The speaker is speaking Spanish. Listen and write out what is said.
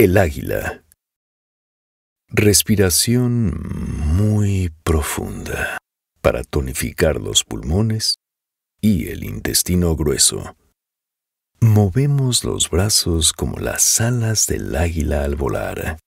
El águila. Respiración muy profunda para tonificar los pulmones y el intestino grueso. Movemos los brazos como las alas del águila al volar.